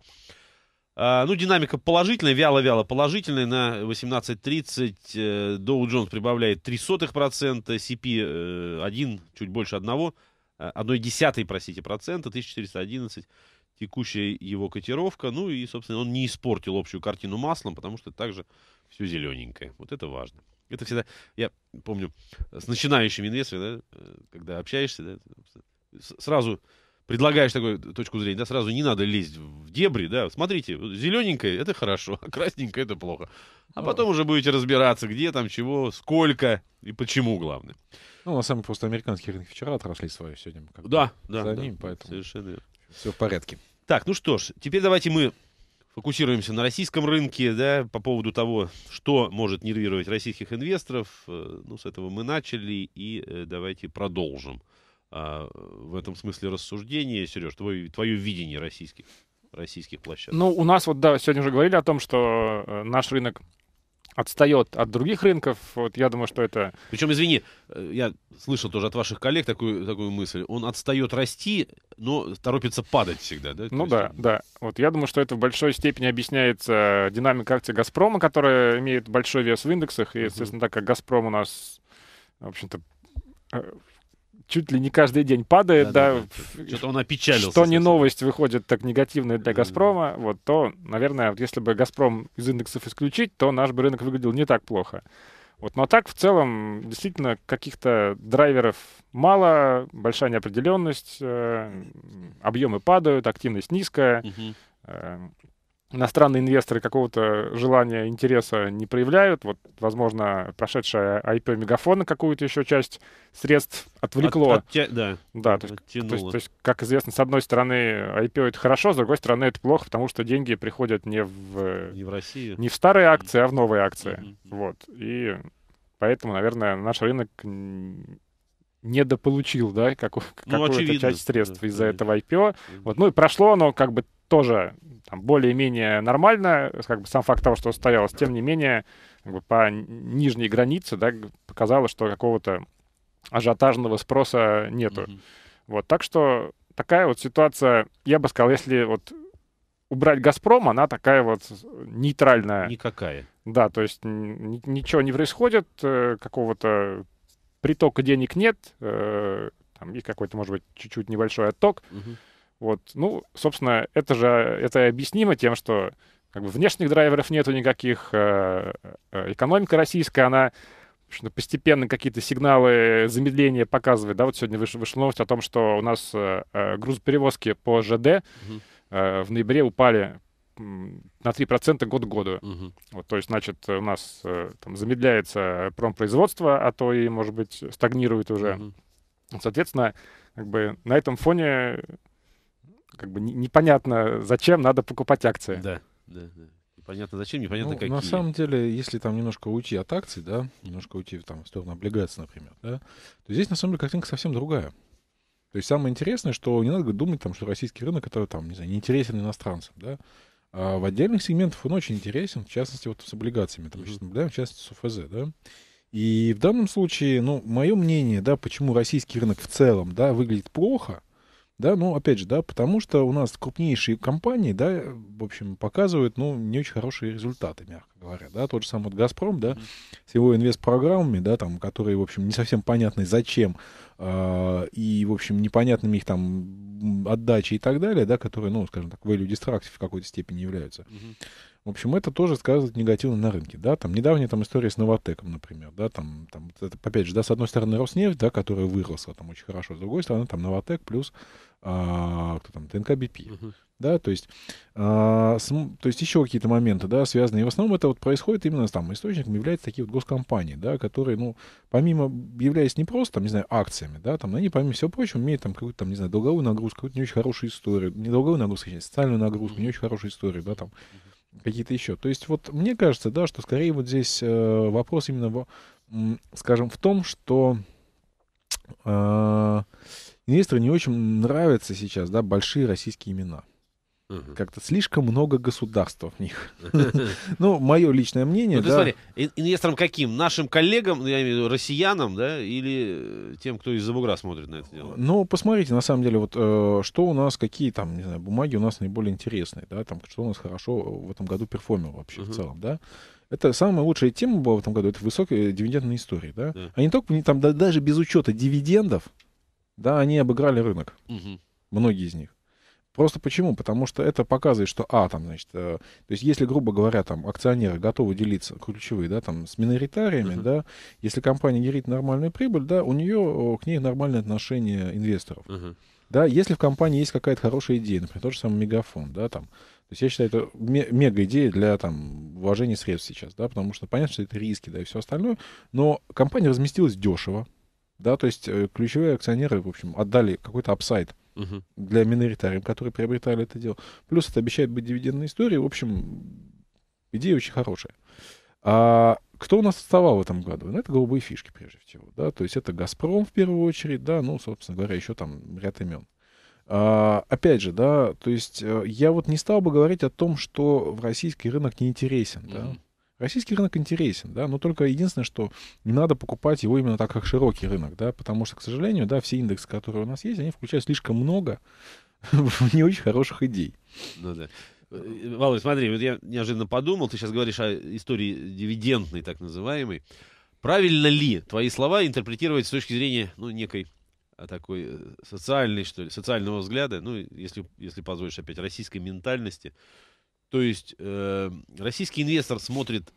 A: А, ну, динамика положительная, вяло-вяло положительная. На 18.30 э, Dow Jones прибавляет 0,03%, CP 1, чуть больше 1, 1,1, э, простите, процента, 1411 текущая его котировка. Ну и, собственно, он не испортил общую картину маслом, потому что также все зелененькое. Вот это важно. Это всегда, я помню, с начинающими инвесторами, да, э, когда общаешься, да, сразу предлагаешь такую точку зрения, да, сразу не надо лезть в дебри, да, смотрите, зелененькое — это хорошо, а красненькое — это плохо. А ну потом уже будете разбираться, где там, чего, сколько и почему,
C: главное. Ну, на самом деле, просто американские рынки вчера отросли свое сегодня. Да, да. За да, ним,
A: поэтому совершенно все в порядке. Так, ну что ж, теперь давайте мы фокусируемся на российском рынке, да, по поводу того, что может нервировать российских инвесторов. Э, ну, с этого мы начали, и э, давайте продолжим. А, в этом смысле рассуждение, Сереж, твое, твое видение российских российских площадок. Ну,
B: у нас вот, да, сегодня уже говорили о том, что э, наш рынок отстает от других рынков. Вот я думаю, что это...
A: Причем, извини, э, я слышал тоже от ваших коллег такую, такую мысль. Он отстает расти, но торопится падать всегда, да? Ну То да, есть...
B: да. Вот я думаю, что это в большой степени объясняется динамикой акций «Газпрома», которая имеет большой вес в индексах. И, естественно, так как «Газпром» у нас, в общем-то, э, чуть ли не каждый день падает, да, да, да. что-то он опечалился. Что не новость выходит так негативная для «Газпрома», вот, то, наверное, если бы «Газпром» из индексов исключить, то наш бы рынок выглядел не так плохо. Вот, но ну а так в целом действительно каких-то драйверов мало, большая неопределенность, э, объемы падают, активность низкая. Угу иностранные инвесторы какого-то желания, интереса не проявляют. Вот, возможно, прошедшая IPO Мегафона какую-то еще часть средств отвлекло. От, от, да, да то, есть, то, есть, то есть, как известно, с одной стороны, IPO это хорошо, с другой стороны, это плохо, потому что деньги приходят не в, не в Россию. Не в старые акции, а в новые акции. Mm-hmm. Вот. И поэтому, наверное, наш рынок недополучил, да, какую, ну, какую-то часть средств да, из-за да, этого IPO. Да. Вот. Ну и прошло оно как бы тоже там, более-менее нормально, как бы сам факт того, что устоялось, тем не менее, как бы по нижней границе, да, показалось, что какого-то ажиотажного спроса нету. Mm-hmm. Вот, так что такая вот ситуация, я бы сказал, если вот убрать «Газпром», она такая вот нейтральная. Никакая. Да, то есть ничего не происходит, э, какого-то притока денег нет, э, там есть какой-то, может быть, чуть-чуть небольшой отток. Угу. Вот. Ну, собственно, это же это объяснимо тем, что как бы, внешних драйверов нету никаких. Э, э, экономика российская, она постепенно какие-то сигналы замедления показывает. Да, вот сегодня вышла, новость о том, что у нас э, грузоперевозки по ЖД угу. в ноябре упали на 3% год к году. Угу. Вот, то есть, значит, у нас там, замедляется промпроизводство, а то и, может быть, стагнирует уже. Угу. Соответственно, как бы на этом фоне как бы непонятно, зачем надо покупать акции. Да,
A: да, да. Непонятно зачем, непонятно ну, какие. На самом
C: деле, если там немножко уйти от акций, да, немножко уйти там, в сторону облигаций, например, да, то здесь на самом деле картинка совсем другая. То есть самое интересное, что не надо думать, там, что российский рынок, который там, не знаю, не интересен иностранцам, да, а в отдельных сегментах он очень интересен, в частности, вот с облигациями, там, mm-hmm. сейчас наблюдаем, в частности, с ОФЗ, да. И в данном случае, ну, мое мнение, да, почему российский рынок в целом, да, выглядит плохо, да, ну, опять же, да, потому что у нас крупнейшие компании, да, в общем, показывают, ну, не очень хорошие результаты, мягко говоря, да, тот же самый вот «Газпром», да, с его программами да, там, которые, в общем, не совсем понятны зачем, э, и, в общем, непонятными их там отдачи и так далее, да, которые, ну, скажем так, value destructive в какой-то степени являются. Uh-huh. В общем, это тоже сказывает негативно на рынке, да, там недавняя там история с Новотеком, например, да, там, там это, опять же, да, с одной стороны Роснефть, да, которая выросла там очень хорошо, с другой стороны там Новотек плюс, а, кто там, ТНК БП, uh-huh. да, то есть, а, с, то есть еще какие-то моменты, да, связанные, и в основном это вот происходит именно там, источником являются такие вот госкомпании, да, которые, ну, помимо, являясь не просто, там, не знаю, акциями, да, там, они, помимо всего прочего, имеют там какую-то, там, не знаю, долговую нагрузку, какую-то не очень хорошую историю, не долговую нагрузку, а социальную нагрузку, не очень хорошую историю, да, там, uh-huh какие-то еще. То есть вот мне кажется, да, что скорее вот здесь э, вопрос именно, в, скажем, в том, что э, инвестору не очень нравятся сейчас, да, большие российские имена. Угу. Как-то слишком много государства в них. Ну, мое личное мнение. Ну, ты смотри,
A: инвесторам каким? Нашим коллегам, ну, я имею в виду россиянам, да, или э, тем, кто из-за бугра смотрит на это дело? Ну,
C: посмотрите, на самом деле, вот э, что у нас, какие там, не знаю, бумаги у нас наиболее интересные, да, там, что у нас хорошо э, в этом году перформил вообще в целом, да. Это самая лучшая тема была в этом году, это высокие дивидендные истории, да. Они только, там, даже без учета дивидендов, да, они обыграли рынок. Многие из них. Просто почему? Потому что это показывает, что, а, там, значит, э, то есть если, грубо говоря, там, акционеры готовы делиться, ключевые, да, там, с миноритариями, uh-huh. да, если компания генерит нормальную прибыль, да, у нее к ней нормальное отношение инвесторов. Uh-huh. Да, если в компании есть какая-то хорошая идея, например, тот же самый мегафон, да, там, то есть я считаю, это мега идея для там вложения средств сейчас, да, потому что понятно, что это риски, да, и все остальное, но компания разместилась дешево, да, то есть э, ключевые акционеры, в общем, отдали какой-то апсайд угу. для миноритариев, которые приобретали это дело. Плюс это обещает быть дивидендной историей. В общем, идея очень хорошая. А кто у нас отставал в этом году? Ну, это голубые фишки, прежде всего, да, то есть это «Газпром» в первую очередь, да, ну, собственно говоря, еще там ряд имен. А, опять же, да, то есть э, я вот не стал бы говорить о том, что в российский рынок не интересен, да, mm-hmm. Российский рынок интересен, да, но только единственное, что не надо покупать его именно так, как широкий рынок, да, потому что, к сожалению, да, все индексы, которые у нас есть, они включают слишком много не очень хороших идей.
A: Ну да. Э, Валой, смотри, вот я неожиданно подумал, ты сейчас говоришь о истории дивидендной, так называемой. Правильно ли твои слова интерпретировать с точки зрения, ну, некой а, такой э, социальной, что ли, социального взгляда, ну, если, если позволишь опять, российской ментальности, то есть э, российский инвестор смотрит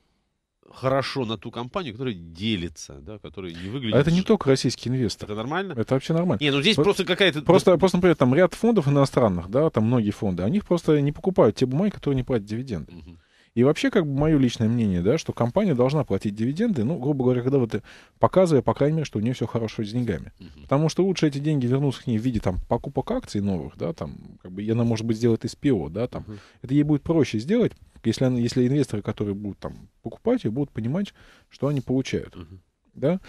A: хорошо на ту компанию, которая делится, да, которая не выглядит. А это не
C: только российский инвестор. Это нормально? Это вообще нормально. Не, ну здесь вот, просто какая-то. Просто, просто, например, там ряд фондов иностранных, да, там многие фонды, они просто не покупают те бумаги, которые не платят дивиденды. Угу. И вообще, как бы мое личное мнение, да, что компания должна платить дивиденды, ну, грубо говоря, когда вот показывая, по крайней мере, что у нее все хорошо с деньгами. Угу. Потому что лучше эти деньги вернуться к ней в виде там покупок акций новых, да, там, как бы и она, может быть, сделает ПИО, да, там. Угу. Это ей будет проще сделать, если, она, если инвесторы, которые будут там покупать ее, будут понимать, что они получают. Угу. Да?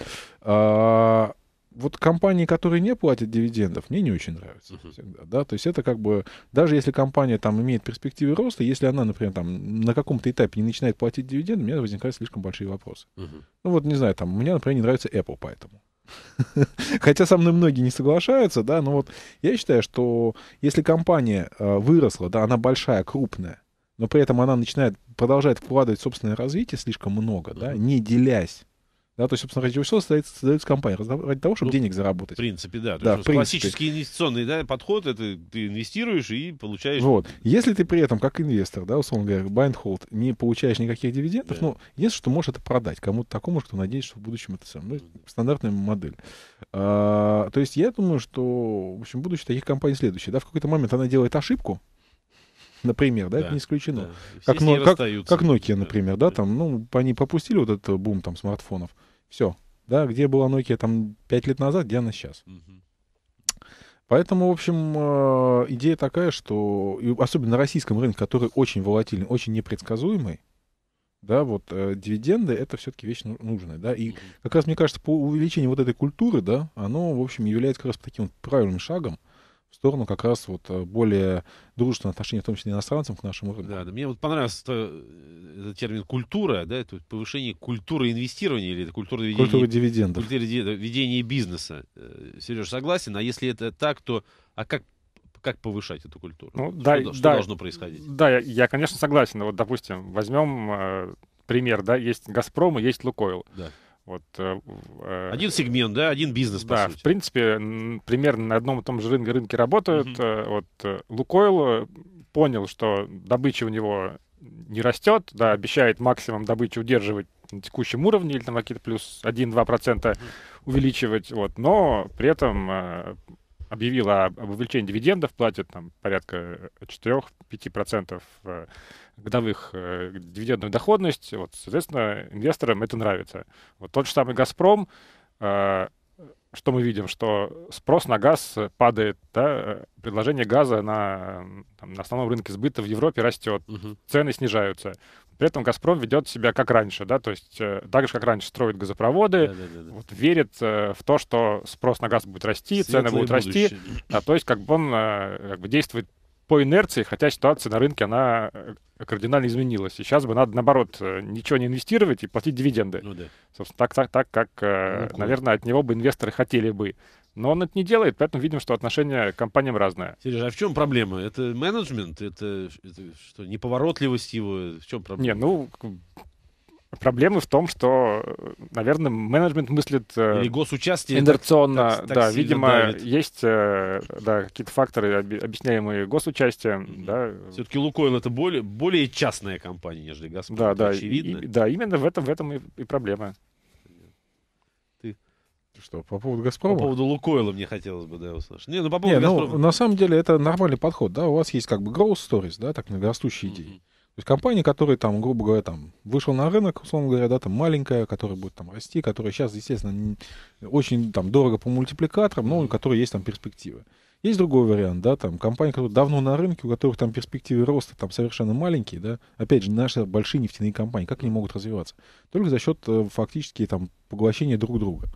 C: А, вот компании, которые не платят дивидендов, мне не очень нравятся uh-huh. всегда, да, то есть это как бы, даже если компания там имеет перспективы роста, если она, например, там на каком-то этапе не начинает платить дивиденды, у меня возникают слишком большие вопросы. Uh-huh. Ну вот, не знаю, там, мне, например, не нравится Apple поэтому. Хотя со мной многие не соглашаются, да, но вот я считаю, что если компания э, выросла, да, она большая, крупная, но при этом она начинает, продолжает вкладывать в собственное развитие слишком много, да, не делясь да, то есть, собственно, ради чего создается, создается компания, ради того, чтобы ну, денег заработать. В принципе, да. да в принципе. Классический
A: инвестиционный да, подход — это ты инвестируешь и получаешь... Вот.
C: Если ты при этом, как инвестор, да, условно говоря, buy and hold, не получаешь никаких дивидендов, да. ну, единственное, что можешь это продать кому-то такому, кто надеется, что в будущем это сам. Ну, ну стандартная модель. А, то есть я думаю, что, в общем, будущее таких компаний следующее. Да, в какой-то момент она делает ошибку, например, да, да это не исключено. Да. Как, как, как Nokia, например, да, да там, ну, они пропустили вот этот бум там смартфонов, все. Да, где была Nokia там 5 лет назад, где она сейчас. Поэтому, в общем, э, идея такая, что особенно на российском рынке, который очень волатильный, очень непредсказуемый, да, вот э, дивиденды это все-таки вещь ну-, нужная, да, и как раз мне кажется по увеличению вот этой культуры, да, оно в общем является как раз таким правильным шагом, сторону как раз вот э, более дружественного отношения, в том числе иностранцам, к нашему рынку. Да, да. Мне
A: вот понравился э, этот термин «культура», да, это повышение культуры инвестирования или это культура ведения... Культура дивидендов. Культура ведения бизнеса. Э, Сереж, согласен? А если это так, то... А как как повышать эту культуру? Ну, что, да, что да, должно происходить?
B: Да, я, я, конечно, согласен. Вот, допустим, возьмем э, пример, да, есть «Газпром» и есть «Лукойл». Да. Вот, э, э, один сегмент, да, один бизнес, Да, сути. в принципе, примерно на одном и том же рынке, рынке работают. Uh-huh. Вот э, Лукойл понял, что добыча у него не растет, да, обещает максимум добычи удерживать на текущем уровне или там какие-то плюс 1-2% uh-huh. увеличивать, вот, но при этом объявила об увеличении дивидендов, платят там порядка 4-5% э, э, годовых э, дивидендную доходность. Вот, соответственно, инвесторам это нравится. Вот тот же самый «Газпром», что мы видим, что спрос на газ падает, да, предложение газа на, там, на основном рынке сбыта в Европе растет, угу. цены снижаются. При этом «Газпром» ведет себя как раньше, да, то есть э, так же, как раньше, строит газопроводы, да, да, да, вот, верит э, в то, что спрос на газ будет расти, Светлое цены будут будущее. расти, да, то есть как бы он э, как бы действует по инерции, хотя ситуация на рынке, она э, кардинально изменилась. И сейчас бы надо, наоборот, э, ничего не инвестировать и платить дивиденды. Ну, да. Собственно, так, так, так как, э, ну, наверное, от него бы инвесторы хотели бы. Но он это не делает, поэтому видим, что отношение к компаниям разное. Сережа, а в чем
A: проблема? Это менеджмент? Это, это что, неповоротливость его? В чем проблема? Не,
B: ну, Проблема в том, что, наверное, менеджмент мыслит э, Или госучастие инерционно. Так, так, так да, видимо, давит. есть э, да, какие-то факторы, объясняемые госучастием. mm Да. Все-таки Лукойл это более, более частная компания, нежели Газпром. Да, да, очевидно. И, да, именно в этом, в этом и, и проблема.
A: Что, по поводу «Газпрома»? По поводу «Лукойла» мне хотелось бы, да, услышать. Не, ну по поводу Не, Ну, на
C: самом деле это нормальный подход, да, у вас есть как бы growth stories, да, так многорастущие mm-hmm. идеи. То есть компания, которая там, грубо говоря, там вышел на рынок, условно говоря, да, там маленькая, которая будет там расти, которая сейчас, естественно, не, очень там дорого по мультипликаторам, но у которой есть там перспективы. Есть другой вариант, да, там компании, которые давно на рынке, у которых там перспективы роста там совершенно маленькие, да, опять же, наши большие нефтяные компании, как они могут развиваться? Только за счет э, фактически там поглощения друг друга.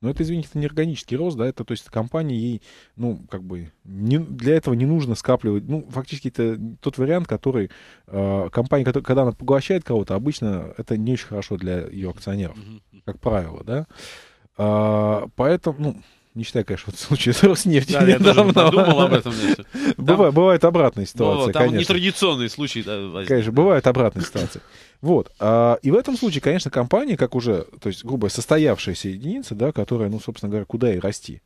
C: Но ну, это, извините, это не органический рост, да, это, то есть, компания ей, ну, как бы, не, для этого не нужно скапливать, ну, фактически это тот вариант, который э, компания, который, когда она поглощает кого-то, обычно это не очень хорошо для ее акционеров, как правило, да. Э, поэтому, ну, не считая, конечно, в случае с Роснефтью. Да, я недавно. тоже подумал об этом. Бывает, ну бывает обратная ситуация, там конечно. нетрадиционные
A: случаи. Да, конечно,
C: бывают обратные ситуации. Вот. А, и в этом случае, конечно, компания, как уже, то есть, грубо состоявшаяся единица, да, которая, ну, собственно говоря, куда и расти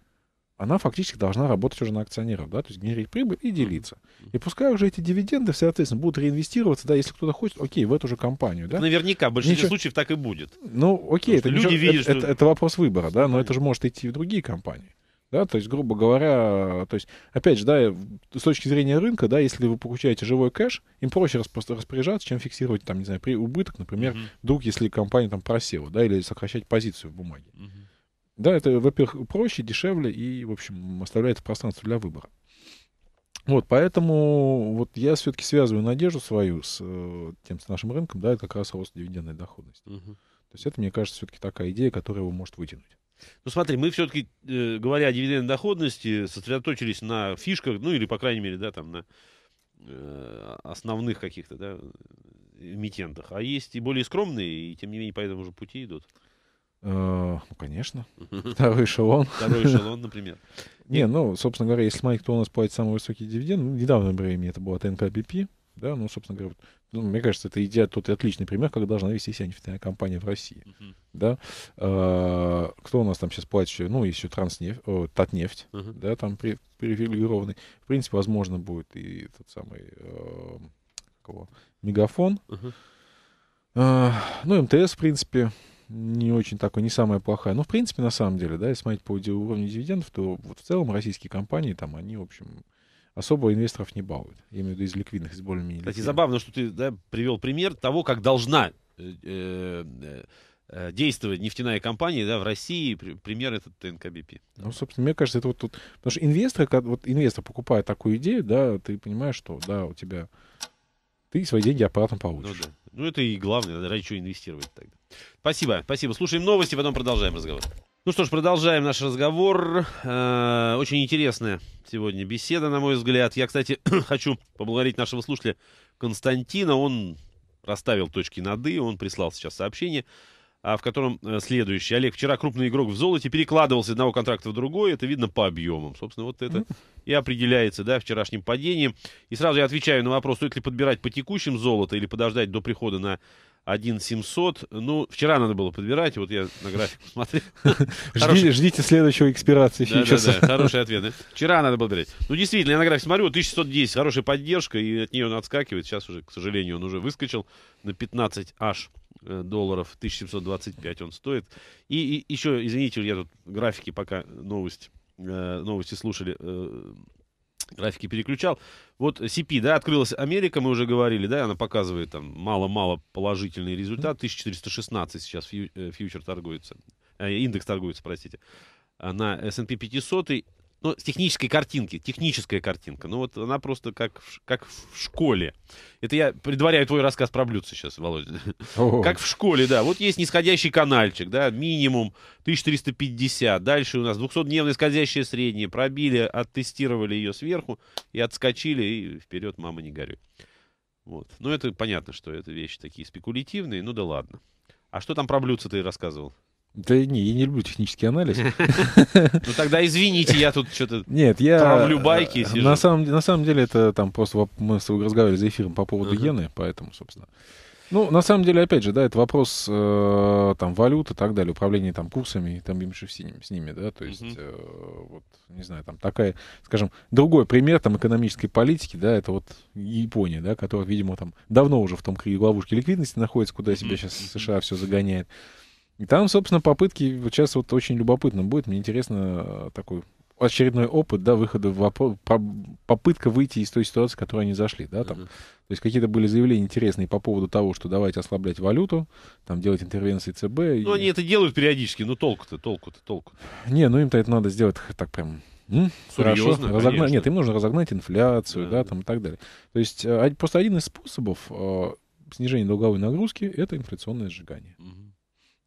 C: она фактически должна работать уже на акционеров, да, то есть генерить прибыль и делиться. И пускай уже эти дивиденды, соответственно, будут реинвестироваться, да, если кто-то хочет, окей, в эту же компанию, да.
A: Наверняка, в большинстве ничего... случаев так и будет.
C: Ну, окей, это, люди ничего... видят, это, что... это, это вопрос выбора, да, но это же может идти в другие компании. Да, то есть, грубо говоря, то есть, опять же, да, э, с точки зрения рынка, да, если вы получаете живой кэш, им проще распоряжаться, чем фиксировать, там, не знаю, при убыток, например, uh-huh. вдруг, если компания там просела, да, или сокращать позицию в бумаге. Uh-huh. Да, это, во-первых, проще, дешевле и, в общем, оставляет пространство для выбора. Вот, поэтому вот я все-таки связываю надежду свою с э, тем с нашим рынком, да, это как раз рост дивидендной доходности. Угу. То есть это, мне кажется, все-таки такая идея, которая его может вытянуть. Ну
A: смотри, мы все-таки, э, говоря о дивидендной доходности, сосредоточились на фишках, ну или, по крайней мере, да, там на э, основных каких-то, да, эмитентах. А есть и более скромные, и тем не менее по этому же пути идут.
C: Э, ну, конечно.
A: Второй эшелон. Второй эшелон, например.
C: Не, ну, собственно говоря, если смотреть, кто у нас платит самый высокий дивиденд, ну, в недавнем времени это было ТНК-БП, да, ну, собственно говоря, ну, мне кажется, это идея, тот отличный пример, как должна вести себя нефтяная компания в России, uh-huh. да. А, кто у нас там сейчас платит еще, ну, еще транснефть, о, Татнефть, uh-huh. да, там при, привилегированный. В принципе, возможно, будет и тот самый, э, кого, Мегафон, uh-huh. а, ну, МТС, в принципе, не очень такой, не самая плохая. Ну, в принципе, на самом деле, да, если смотреть по уровню дивидендов, то вот в целом российские компании, там, они, в общем, особо инвесторов не балуют. Я имею в виду из ликвидных, из более-менее Кстати, ликвидных.
A: забавно, что ты да, привел пример того, как должна э, э, э, действовать нефтяная компания да, в России. Пример этот ТНКБП.
C: Ну, собственно, мне кажется, это вот тут... Потому что инвесторы, когда, вот инвестор покупает такую идею, да, ты понимаешь, что, да, у тебя... Ты свои деньги аппаратом ну получишь. Ну, да.
A: Ну, это и главное, ради чего инвестировать тогда. Спасибо, спасибо. Слушаем новости, потом продолжаем разговор.
C: Ну что ж, продолжаем
A: наш разговор. Э, очень интересная сегодня беседа, на мой взгляд. Я, кстати, хочу поблагодарить нашего слушателя Константина. Он расставил точки над «и», он прислал сейчас сообщение. А, в котором э, следующий. Олег, вчера крупный игрок в золоте перекладывался с одного контракта в другой. Это видно по объемам. Собственно, вот это и определяется да, вчерашним падением. И сразу я отвечаю на вопрос, стоит ли подбирать по текущим золото или подождать до прихода на 1700. Ну, вчера надо было подбирать, вот я на график смотрел. Ждите,
C: следующего экспирации. Да, хороший
A: ответ. Вчера надо было подбирать. Ну, действительно, я на графике смотрю, 1610, хорошая поддержка, и от нее он отскакивает. Сейчас уже, к сожалению, он уже выскочил на 15 аж. Э, долларов, 1725 он стоит. И, и еще, извините, я тут графики пока новость, э, новости слушали, э, графики переключал. Вот CP, да, открылась Америка, мы уже говорили, да, она показывает там мало-мало положительный результат. 1416 сейчас фьючер торгуется, индекс торгуется, простите, на S&P 500 ну, с технической картинки, техническая картинка. Ну, вот она просто как, как в школе. Это я предваряю твой рассказ про блюдце сейчас, Володя. О-о-о. Как в школе, да. Вот есть нисходящий канальчик, да, минимум 1350. Дальше у нас 200-дневное скользящее среднее. Пробили, оттестировали ее сверху и отскочили, и вперед, мама, не горюй. Вот. Ну, это понятно, что это вещи такие спекулятивные, ну да ладно. А что там про блюдце ты рассказывал?
C: Да не, я не люблю технический анализ. Ну тогда извините, я тут что-то Нет, я... Травлю байки э, на самом, на самом деле это там просто мы с тобой разговаривали за эфиром по поводу иены, поэтому, собственно... Ну, на самом деле, опять же, да, это вопрос э, там валюты, и так далее, управления там курсами и там с ними, с ними, да, то есть, э, вот, не знаю, там такая, скажем, другой пример там экономической политики, да, это вот Япония, да, которая, видимо, там давно уже в том круге ловушки ликвидности находится, куда себя сейчас США все загоняет. И там, собственно, попытки, сейчас вот очень любопытно будет, мне интересно э, такой очередной опыт, да, выхода в попытка выйти из той ситуации, в которой они зашли, да, там. Uh-huh. То есть какие-то были заявления интересные по поводу того, что давайте ослаблять валюту, там делать интервенции ЦБ. Ну, они
A: это делают периодически, но ну, толку-то, толку-то, толку.
C: Не, ну им-то это надо сделать так прям Серьезно, Хорошо. Разогна... Конечно. Нет, им нужно разогнать инфляцию, да, да там и так далее. То есть э, а, просто один из способов э, снижения долговой нагрузки это инфляционное сжигание. Угу.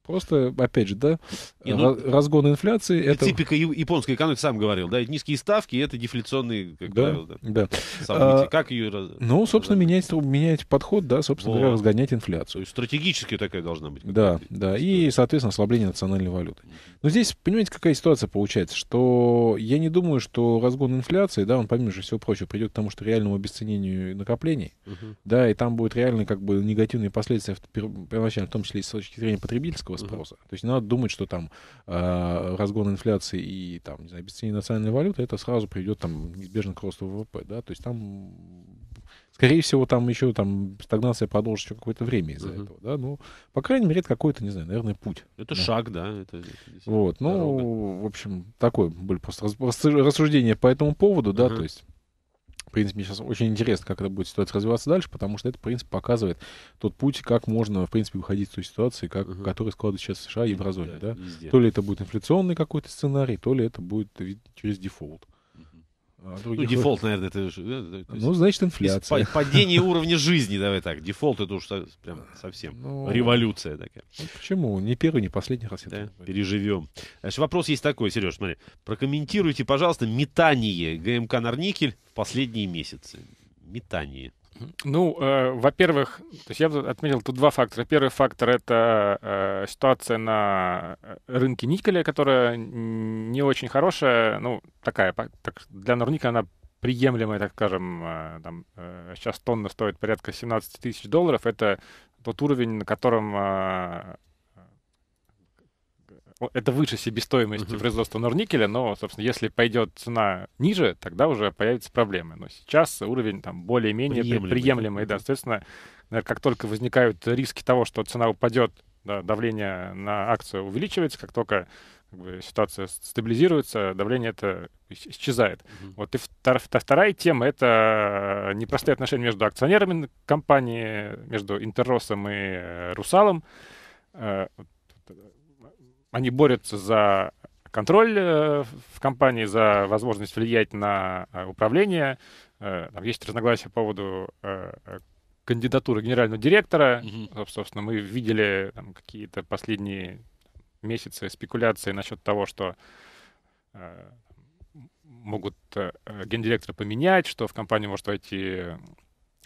C: Просто, опять же, да, и, ну, разгон инфляции. Это
A: типика японской экономики, сам говорил, да, низкие ставки, это дефляционные, как да, правило, да. да. События. А, как ее раз...
C: Ну, собственно, разгонять? менять, менять подход, да, собственно вот. говоря, разгонять инфляцию. То есть
A: стратегически такая должна быть.
C: Да, да, история. и, соответственно, ослабление национальной валюты. Но здесь, понимаете, какая ситуация получается, что я не думаю, что разгон инфляции, да, он, помимо же всего прочего, придет к тому, что реальному обесценению накоплений, угу. да, и там будут реальные, как бы, негативные последствия, в первоначально, в том числе и с точки зрения потребительского было спроса. Uh-huh. То есть не надо думать, что там э, разгон инфляции и там, не знаю, обесценение национальной валюты, это сразу приведет там неизбежно к росту ВВП, да, то есть там Скорее всего, там еще там стагнация продолжится еще какое-то время из-за uh-huh. этого, да. Ну, по крайней мере, это какой-то, не знаю, наверное, путь. Это да. шаг, да. Это, это вот, ну, дорога. в общем, такое были просто рассуждения по этому поводу, uh-huh. да, то есть принципе, мне сейчас очень интересно, как это будет ситуация развиваться дальше, потому что это, в принципе, показывает тот путь, как можно, в принципе, выходить из той ситуации, как, угу. которая складывается сейчас в США и в Еврозоне. Да, да? То ли это будет инфляционный какой-то сценарий, то ли это будет через дефолт. А, других... Ну, дефолт, наверное, это э, Ну, значит, инфляция. Падение
A: уровня жизни, давай так. Дефолт это уж прям совсем ну... революция такая. Ну,
C: почему? Не первый, не последний раз. Да?
A: Переживем. Значит, вопрос есть такой, Сереж, смотри. Прокомментируйте, пожалуйста, метание ГМК «Норникель» в последние месяцы. Метание.
B: Ну, э, во-первых, то есть я отметил тут два фактора. Первый фактор это э, ситуация на э, рынке никеля, которая не очень хорошая, ну такая, так для Норника она приемлемая, так скажем, э, там, э, сейчас тонна стоит порядка 17 тысяч долларов. Это тот уровень, на котором э, это выше себестоимости uh-huh. производства норникеля, но, собственно, если пойдет цена ниже, тогда уже появятся проблемы. Но сейчас уровень там более-менее приемлемый, приемлемый да, соответственно, наверное, э, как только возникают риски того, что цена упадет, да, давление на акцию увеличивается, как только как бы, ситуация стабилизируется, давление это исчезает. Mm-hmm. Вот и втор- вторая тема — это непростые отношения между акционерами компании, между Интерросом и э, Русалом. Э, они борются за контроль э, в компании, за возможность влиять на э, управление. Э, там есть разногласия по поводу кандидатуры генерального директора. Угу. Собственно, мы видели там, какие-то последние месяцы спекуляции насчет того, что могут э, гендиректора поменять, что в компанию может войти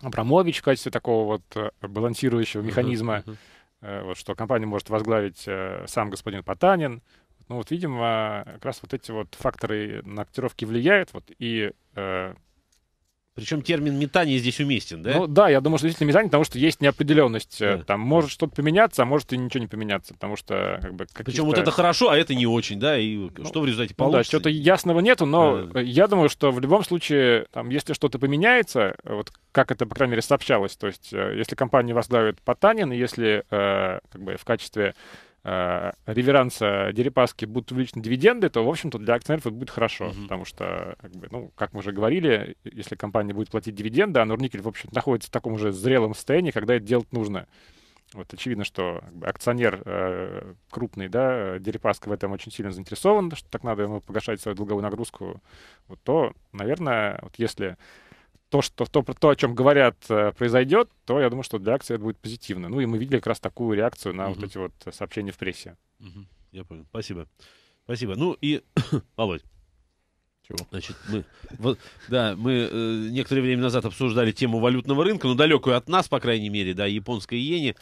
B: Абрамович в качестве такого вот балансирующего механизма. Uh-huh, Э, вот, что компанию может возглавить э, сам господин Потанин. Ну вот, видимо, э, как раз вот эти вот факторы на котировки влияют, вот, и причем термин метание здесь уместен, да? Ну да, я думаю, что действительно метание, потому что есть неопределенность. Э, да. Там может что-то поменяться, а может и ничего не поменяться, потому что как бы Причем вот это
A: хорошо, а это не очень, да, и ну, что в результате получится? Ну, да, что-то
B: ясного нету, но да. я думаю, что в любом случае, там, если что-то поменяется, вот как это, по крайней мере, сообщалось, то есть э, если компания возглавит Потанин, и если э, как бы в качестве э, реверанса Дерипаски будут увеличены дивиденды, то, в общем-то, для акционеров это будет хорошо, mm-hmm. потому что, как, бы, ну, как мы уже говорили, если компания будет платить дивиденды, а Нурникель, в общем находится в таком уже зрелом состоянии, когда это делать нужно. Вот очевидно, что акционер э, крупный, да, Дерипаска в этом очень сильно заинтересован, что так надо ему погашать свою долговую нагрузку. Вот то, наверное, вот если то, что, то, то, о чем говорят, э, произойдет, то я думаю, что для акции это будет позитивно. Ну и мы видели как раз такую реакцию на угу. вот эти вот э, сообщения в прессе.
A: Угу. Я понял.
B: Спасибо. Спасибо. Ну
A: и, Володь. Значит, мы, вот, да, мы э, некоторое время назад обсуждали тему валютного рынка, но ну, далекую от нас, по крайней мере, да, японской иене.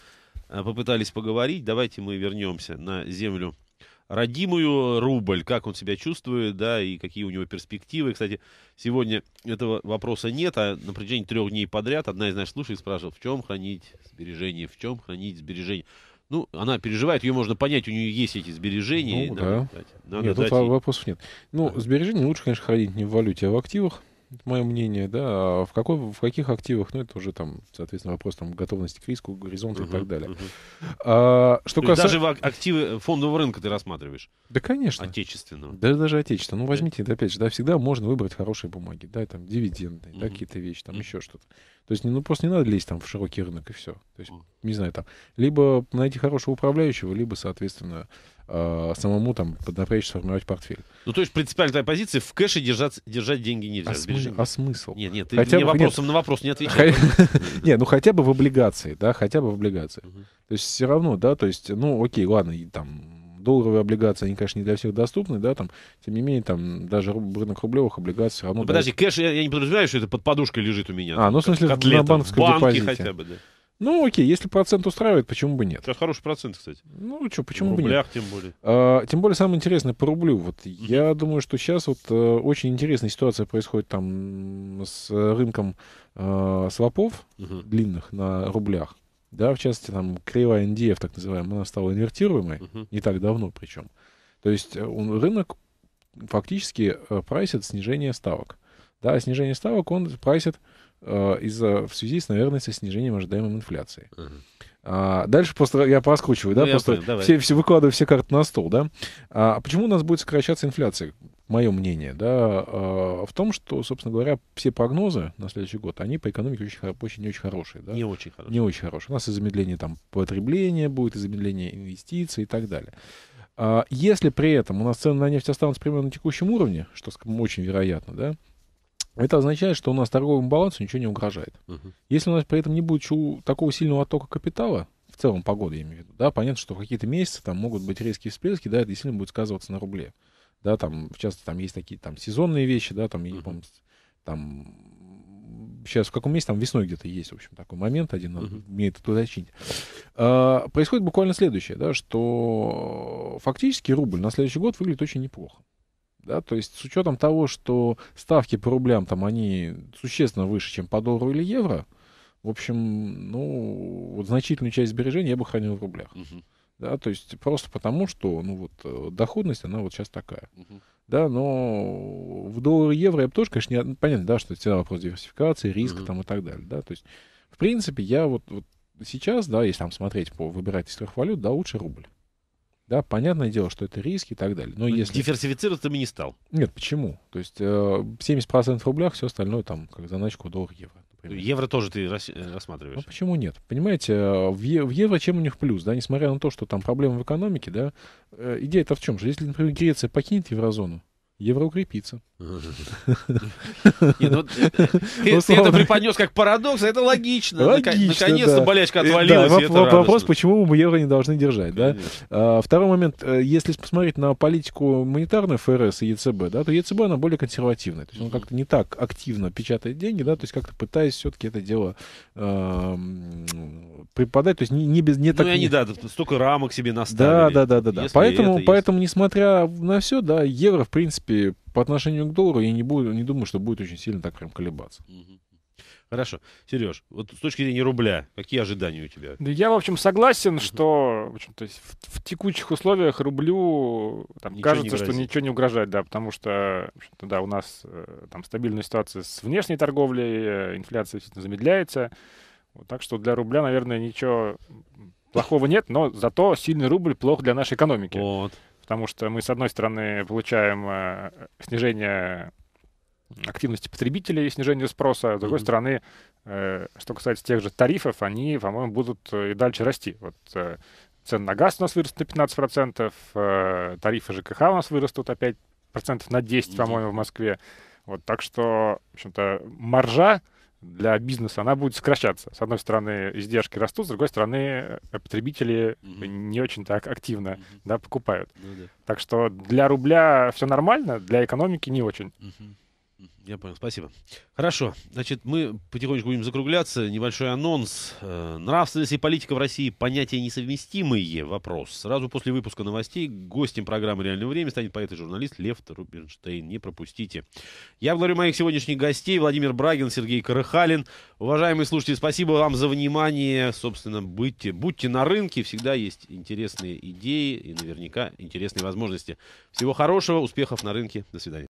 A: Э, попытались поговорить. Давайте мы вернемся на землю родимую рубль, как он себя чувствует, да, и какие у него перспективы. Кстати, сегодня этого вопроса нет, а на протяжении трех дней подряд одна из наших слушателей спрашивала, в чем хранить сбережения, в чем хранить сбережения. Ну, она переживает, ее можно понять, у нее есть эти сбережения. Ну, да. Надо надо нет, тут ей...
C: вопросов нет. Ну, да. сбережения лучше, конечно, хранить не в валюте, а в активах мое мнение, да, а в, какой, в каких активах, ну, это уже там, соответственно, вопрос там готовности к риску, горизонта uh-huh, и так далее. Uh-huh. А, что касается... Даже в
A: активы фондового рынка ты рассматриваешь? Да, конечно. Отечественного.
C: Да, даже отечественного. Ну, э. возьмите, это, опять же, да, всегда можно выбрать хорошие бумаги, да, там, дивиденды uh-huh. да, какие-то вещи, там, uh-huh. еще что-то. То есть, ну, просто не надо лезть там в широкий рынок, и все. То есть, uh-huh. не знаю, там, либо найти хорошего управляющего, либо, соответственно, э, самому там поднапрячь, сформировать портфель.
A: Ну, то есть принципиальная твоя позиция, в кэше держать, держать деньги нельзя. А, смы- а смысл? Нет, нет, ты хотя мне бы, вопросом нет. на вопрос не отвечаешь.
C: Не, ну хотя бы в облигации, да, хотя бы в облигации. То есть все равно, да, то есть, ну, окей, ладно, там долларовые облигации, они, конечно, не для всех доступны, да, там, тем не менее, там, даже рынок рублевых облигаций все равно... Ну, подожди,
A: кэш, я, не подразумеваю, что это под подушкой лежит у меня. А, ну, в смысле, котлета, на банковском депозите. хотя бы, да.
C: Ну, окей, если процент устраивает, почему бы нет?
A: Сейчас хороший процент, кстати.
C: Ну, что, почему бы нет? В рублях, тем более. А, тем более, самое интересное по рублю. Вот mm-hmm. я думаю, что сейчас вот а, очень интересная ситуация происходит там с э, рынком а, свопов mm-hmm. длинных на рублях. Да, в частности, там кривая NDF, так называемая, она стала инвертируемой mm-hmm. не так давно причем. То есть он, рынок фактически прайсит снижение ставок. Да, снижение ставок он прайсит Э, из-за в связи с, наверное, со снижением ожидаемой инфляции. Uh-huh. А, дальше просто я пооскучиваю, ну, да, просто понял, все, все выкладываю все карты на стол, да. А, а почему у нас будет сокращаться инфляция? Мое мнение, да, а, в том, что, собственно говоря, все прогнозы на следующий год, они по экономике очень, очень не очень хорошие, да. Не очень хорошие. Не очень хорошие. У нас и замедление там потребления будет, и замедление инвестиций и так далее. А, если при этом у нас цены на нефть останутся примерно на текущем уровне, что очень вероятно, да, это означает, что у нас торговому балансу ничего не угрожает. Угу. Если у нас при этом не будет такого сильного оттока капитала, в целом погода, я имею в виду, да, понятно, что в какие-то месяцы там могут быть резкие всплески, да, это действительно будет сказываться на рубле. Да, там, в частности, там есть такие там сезонные вещи, да, там, угу. я помню, там сейчас в каком месте, там весной где-то есть, в общем, такой момент один, надо, uh мне это уточнить. А, происходит буквально следующее, да, что фактически рубль на следующий год выглядит очень неплохо. Да? То есть с учетом того, что ставки по рублям там, они существенно выше, чем по доллару или евро, в общем, ну, вот значительную часть сбережений я бы хранил в рублях. Угу. Да, то есть просто потому, что ну, вот, э, доходность, она вот сейчас такая. Угу. Да, но в доллары, и евро я бы тоже, конечно, не... понятно, да, что это всегда вопрос диверсификации, риска угу. там и так далее. Да? То есть, в принципе, я вот, вот сейчас, да, если там смотреть по выбирать из трех валют, да, лучше рубль. Да, понятное дело, что это риски и так далее. Но ну, если... Диверсифицироваться бы не стал. Нет, почему? То есть э, 70% в рублях, все остальное там, как заначку, доллар, евро.
A: Например. Ну, евро тоже ты э, рассматриваешь. Ну
C: почему нет? Понимаете, э, в, в евро чем у них плюс, да, несмотря на то, что там проблемы в экономике, да, э, идея-то в чем же? Если, например, Греция покинет еврозону, евро укрепится.
D: Ну, ты это
C: преподнес
A: как парадокс, это логично. Наконец-то болячка э, отвалилась. Вопрос,
C: почему мы евро не должны держать. А, второй момент. Э, если посмотреть на политику монетарную ФРС и ЕЦБ, то ЕЦБ она более консервативная. То есть он как-то не так активно печатает деньги, то есть как-то пытаясь все-таки это дело преподать. То есть не без... Ну и они, да, столько рамок себе наставили. Да, да, да. Поэтому, несмотря на все, да, евро, в принципе, принципе, по отношению к доллару я не, буду, не думаю, что будет очень сильно так прям колебаться.
A: Хорошо. Сереж, вот с точки зрения рубля, какие ожидания у тебя?
B: Да я, в общем, согласен, uh-huh. что в, общем, то есть в, в текущих условиях рублю там, кажется, не что ничего не угрожает, да, потому что, да, у нас э, там стабильная ситуация с внешней торговлей, э, инфляция замедляется. Вот, так что для рубля, наверное, ничего плохого нет, но зато сильный рубль плох для нашей экономики. Вот потому что мы, с одной стороны, получаем э, снижение активности потребителей снижение спроса. С другой mm-hmm. стороны, э, что касается тех же тарифов, они, по-моему, будут и дальше расти. Вот э, цены на газ у нас вырастут на 15%, э, тарифы ЖКХ у нас вырастут опять процентов на 10, mm-hmm. по-моему, в Москве. Вот, так что, в общем-то, маржа для бизнеса, она будет сокращаться. С одной стороны, издержки растут, с другой стороны, потребители угу. не очень так активно угу. да, покупают. Да, ну да. Так что для рубля все нормально, для экономики не очень. Угу.
A: Я понял, спасибо. Хорошо, значит, мы потихонечку будем закругляться. Небольшой анонс. Э, нравственность и политика в России – понятия несовместимые. Вопрос. Сразу после выпуска новостей гостем программы «Реальное время» станет поэт и журналист Лев Рубинштейн. Не пропустите. Я благодарю моих сегодняшних гостей. Владимир Брагин, Сергей Карыхалин. Уважаемые слушатели, спасибо вам за внимание. Собственно, будьте, будьте на рынке. Всегда есть интересные идеи и наверняка интересные возможности. Всего хорошего, успехов на рынке. До свидания.